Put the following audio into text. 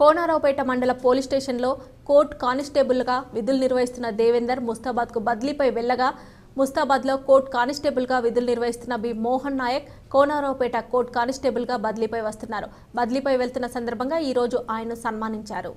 కోనారావుపేట మండల పోలీస్ స్టేషన్లో కోర్టు కానిస్టేబుల్గా విధులు నిర్వహిస్తున్న దేవేందర్ ముస్తాబాద్కు బదిలీపై వెళ్లగా ముస్తాబాద్లో కోర్టు కానిస్టేబుల్గా విధులు నిర్వహిస్తున్న బి మోహన్ నాయక్ కోనారావుపేట కోర్టు కానిస్టేబుల్గా బదిలీపై వస్తున్నారు బదిలీపై వెళ్తున్న సందర్భంగా ఈరోజు ఆయన సన్మానించారు